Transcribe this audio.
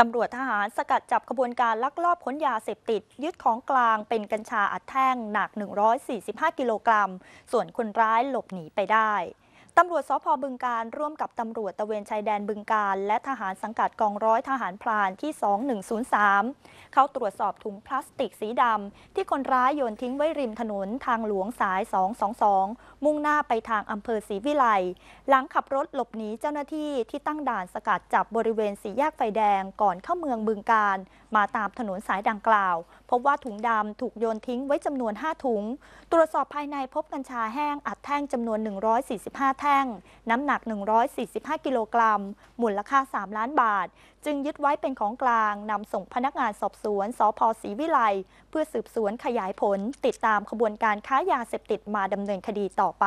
ตำรวจทหารสกัดจับขบวนการลักลอบขนยาเสพติดยึดของกลางเป็นกัญชาอัดแท่งหนัก 145 กิโลกรัม ส่วนคนร้ายหลบหนีไปได้ตำรวจสพบึงการร่วมกับตำรวจตะเวนชายแดนบึงการและทหารสังกัดกองร้อยทหารพรานที่ 2103 เข้าตรวจสอบถุงพลาสติกสีดำที่คนร้ายโยนทิ้งไว้ริมถนนทางหลวงสาย 222 มุ่งหน้าไปทางอำเภอศรีวิไล หลังขับรถหลบหนีเจ้าหน้าที่ที่ตั้งด่านสกัดจับบริเวณสีแยกไฟแดงก่อนเข้าเมืองบึงการ มาตามถนนสายดังกล่าว พบว่าถุงดำถูกโยนทิ้งไว้จำนวน5ถุงตรวจสอบภายในพบกัญชาแห้งอัดแท่งจำนวน 145แท่งน้ำหนัก 145 กิโลกรัมมูลค่า 3 ล้านบาท จึงยึดไว้เป็นของกลาง นำส่งพนักงานสอบสวนสพศรีวิไล เพื่อสืบสวนขยายผล ติดตามขบวนการค้ายาเสพติดมาดำเนินคดีต่อไป